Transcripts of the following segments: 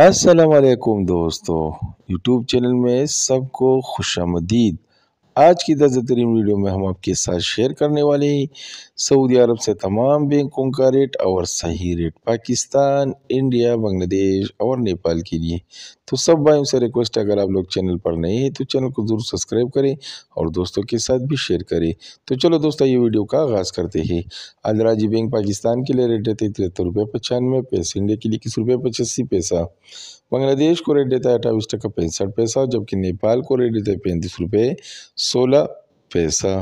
असलकुम दोस्तों YouTube channel में सबको खुश आमदीद आज की दर्ज तरीन वीडियो में हम आपके साथ शेयर करने वाले हैं सऊदी अरब से तमाम बैंकों का रेट और सही रेट पाकिस्तान इंडिया बांग्लादेश और नेपाल के लिए तो सब भाइयों से रिक्वेस्ट है अगर आप लोग चैनल पर नए हैं तो चैनल को ज़रूर सब्सक्राइब करें और दोस्तों के साथ भी शेयर करें तो चलो दोस्तों ये वीडियो का आगाज़ करते हैं आदराजी बैंक पाकिस्तान के लिए रेट रहते तिहत्तर रुपये पचानवे पैसे इंडिया के लिए इक्कीस रुपये पचासी पैसा बांग्लादेश को रेट देता है अट्ठाईस टका पैंसठ पैसा जबकि नेपाल को रेट देता है पैंतीस रुपये सोलह पैसा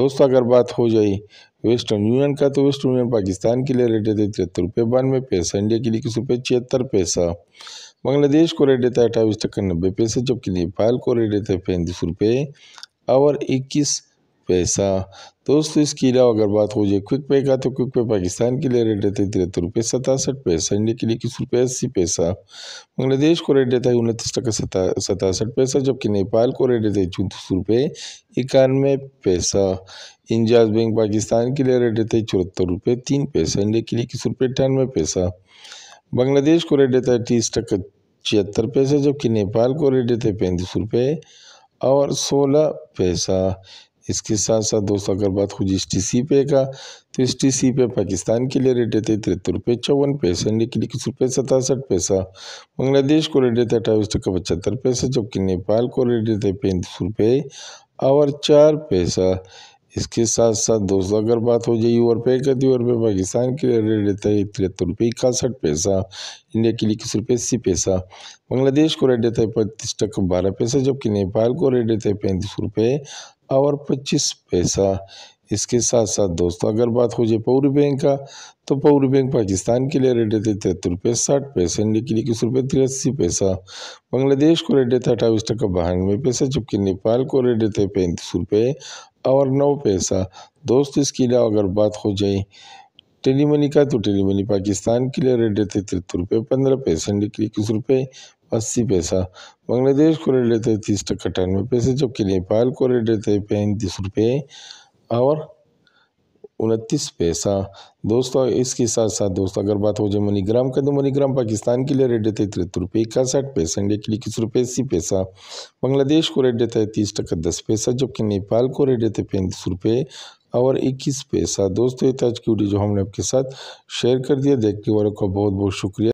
दोस्तों अगर बात हो जाए वेस्टर्न यूनियन का तो वेस्टर्न यूनियन पाकिस्तान के लिए रेट देते तिहत्तर रुपये बानवे पैसा इंडिया के लिए किस रुपये छिहत्तर पैसा बांग्लादेश को रेट देता है अट्ठाईस टक्का नब्बे पैसा जबकि नेपाल को रेट देते हैं पैंतीस रुपये और इक्कीस पैसा दोस्तों इसके अलावा अगर बात हो जाए क्विक पे का तो क्विक पे पाकिस्तान के लिए रेट रहता है तिहत्तर रुपये सतासठ पैसा इंडिया के लिए इक्कीस रुपये अस्सी पैसा बांग्लादेश को रेट देता है उनतीस टका सता सतासठ पैसा जबकि नेपाल को रेट देता है चौंतीस रुपये इक्यानवे पैसा इंजाज बैंक पाकिस्तान के लिए रेट रहता है चौहत्तर रुपये तीन पैसा इंडिया के लिए इक्कीस रुपये अठानवे पैसा बांग्लादेश को रेट देता है तीस टका छिहत्तर पैसा जबकि नेपाल को रेट देते हैं पैंतीस रुपये और सोलह पैसा इसके साथ साथ दोस्तों अगर बात हो एस टी सी पे का तो इस टी सी पे पाकिस्तान के लिए रेट देते तिहत्तर रुपये चौवन पैसे इंडिया के लिए इक्कीस रुपये सतासठ पैसा बांग्लादेश को रेट देता अट्ठाईस टका पचहत्तर पैसा जबकि नेपाल को रेट देते पैंतीस रुपये और चार पैसा इसके साथ साथ दोस्तों अगर बात हो जाए यूर पे का तो यूर पे पाकिस्तान के लिए रेट देता है तिहत्तर रुपये इकसठ पैसा इंडिया के लिए इक्कीस रुपये अस्सी पैसा बांग्लादेश को रेट देता है पैंतीस टका बारह पैसा जबकि नेपाल को रेट देता है पैंतीस रुपये और पच्चीस पैसा इसके साथ साथ दोस्तों अगर बात हो जाए पावर बैंक का तो पावर बैंक पाकिस्तान के लिए रेट देते तिहत्तर रुपये साठ पैसे इंडिया के लिए इक्कीस रुपये तिरासी पैसा बांग्लादेश को रेट देता अट्ठाईस टका बहानवे पैसा जबकि नेपाल को रेट देते पैंतीस रुपये और नौ पैसा दोस्त इसके अलावा अगर बात हो जाए टेली मनी का तो टेली मनी पाकिस्तान के लिए रेट देते तिहत्तर रुपये पंद्रह पैसे इंडिया के लिए इक्कीस रुपये अस्सी पैसा बांग्लादेश को रेट लेते हैं तीस टक्का अट्ठानवे पैसे जबकि नेपाल को रेट लेते हैं पैंतीस रुपये और उनतीस पैसा दोस्तों इसके साथ साथ दोस्तों अगर बात हो जाए मनीग्राम का तो मनीग्राम पाकिस्तान के लिए रेट देते हैं तिरहत्तर रुपये इकसठ पैसा इंडिया के लिए इक्कीस रुपये अस्सी पैसा बांग्लादेश को रेट देता है तीस टका दस पैसा जबकि नेपाल को रेट देते हैं पैंतीस रुपये और इक्कीस पैसा दोस्तों ये ताज की वीडियो जो हमने आपके साथ शेयर कर दिया देखने वालों का बहुत बहुत शुक्रिया